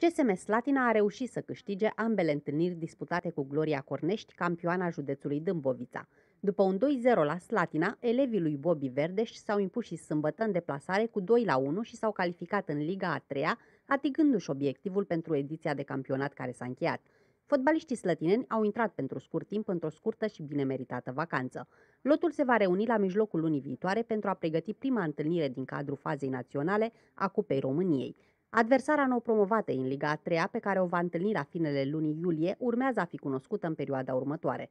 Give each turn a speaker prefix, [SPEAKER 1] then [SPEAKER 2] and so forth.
[SPEAKER 1] CSM Slatina a reușit să câștige ambele întâlniri disputate cu Gloria Cornești, campioana județului Dâmbovița. După un 2-0 la Slatina, elevii lui Bobi Verdeș s-au impus și sâmbătă în deplasare cu 2-1 și s-au calificat în Liga a treia, atingându-și obiectivul pentru ediția de campionat care s-a încheiat. Fotbaliștii slătineni au intrat pentru scurt timp într-o scurtă și bine meritată vacanță. Lotul se va reuni la mijlocul lunii viitoare pentru a pregăti prima întâlnire din cadrul fazei naționale a Cupei României. Adversara nou promovată în Liga a treia, pe care o va întâlni la finele lunii iulie, urmează a fi cunoscută în perioada următoare.